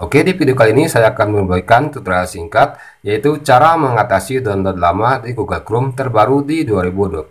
Oke, di video kali ini saya akan memberikan tutorial singkat yaitu cara mengatasi download lama di Google Chrome terbaru di 2022.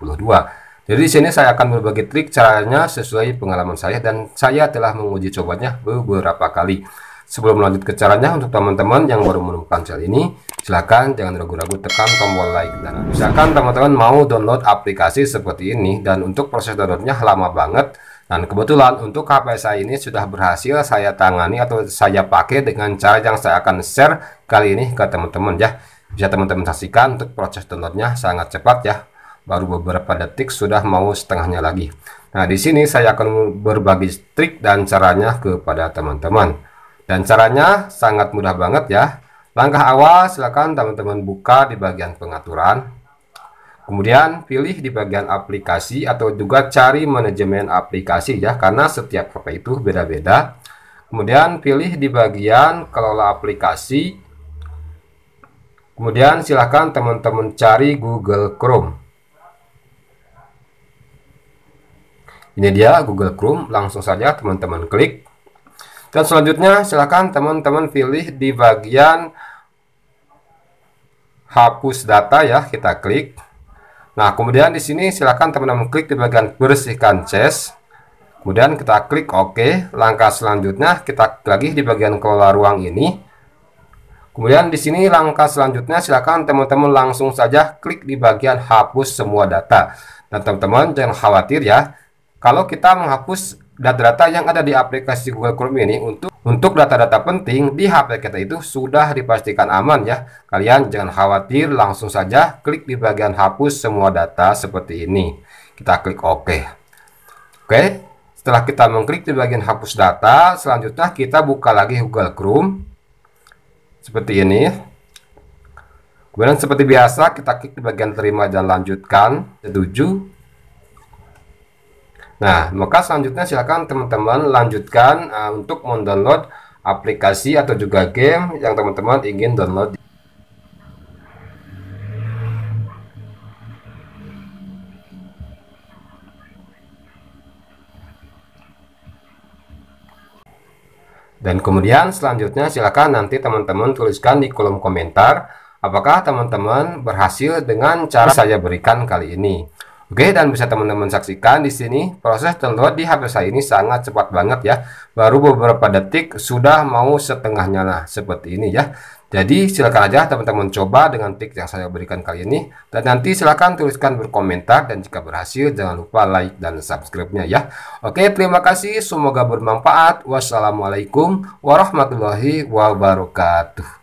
Jadi di sini saya akan berbagi trik caranya sesuai pengalaman saya dan saya telah menguji cobanya beberapa kali. Sebelum lanjut ke caranya untuk teman-teman yang baru menemukan channel ini, silahkan jangan ragu-ragu tekan tombol like dan misalkan teman-teman mau download aplikasi seperti ini dan untuk proses downloadnya lama banget dan kebetulan untuk HP saya ini sudah berhasil saya tangani atau saya pakai dengan cara yang saya akan share kali ini ke teman-teman ya. Bisa teman-teman saksikan untuk proses downloadnya sangat cepat ya. Baru beberapa detik sudah mau setengahnya lagi. Nah di sini saya akan berbagi trik dan caranya kepada teman-teman. Dan caranya sangat mudah banget ya. Langkah awal silakan teman-teman buka di bagian pengaturan Kemudian pilih di bagian aplikasi atau juga cari manajemen aplikasi ya karena setiap HP itu beda-beda. Kemudian pilih di bagian kelola aplikasi. Kemudian silahkan teman-teman cari Google Chrome. Ini dia Google Chrome, langsung saja teman-teman klik. Dan selanjutnya silahkan teman-teman pilih di bagian hapus data ya, kita klik. Nah, kemudian di sini silakan teman-teman klik di bagian bersihkan chest. Kemudian kita klik OK. Langkah selanjutnya kita klik lagi di bagian kelola ruang ini. Kemudian di sini langkah selanjutnya silakan teman-teman langsung saja klik di bagian hapus semua data. Dan nah, teman-teman jangan khawatir ya. Kalau kita menghapus data-data yang ada di aplikasi Google Chrome ini untuk untuk data-data penting di HP kita itu sudah dipastikan aman ya. Kalian jangan khawatir, langsung saja klik di bagian hapus semua data seperti ini. Kita klik OK. Oke, setelah kita mengklik di bagian hapus data, selanjutnya kita buka lagi Google Chrome. Seperti ini. Ya. Kemudian seperti biasa kita klik di bagian terima dan lanjutkan, setuju, Nah, maka selanjutnya silakan teman-teman lanjutkan uh, untuk mendownload aplikasi atau juga game yang teman-teman ingin download. Dan kemudian selanjutnya silakan nanti teman-teman tuliskan di kolom komentar apakah teman-teman berhasil dengan cara saya berikan kali ini. Oke, dan bisa teman-teman saksikan di sini proses download di HP saya ini sangat cepat banget ya. Baru beberapa detik sudah mau setengahnya nyala seperti ini ya. Jadi silakan aja teman-teman coba dengan tips yang saya berikan kali ini dan nanti silakan tuliskan berkomentar dan jika berhasil jangan lupa like dan subscribe-nya ya. Oke, terima kasih, semoga bermanfaat. Wassalamualaikum warahmatullahi wabarakatuh.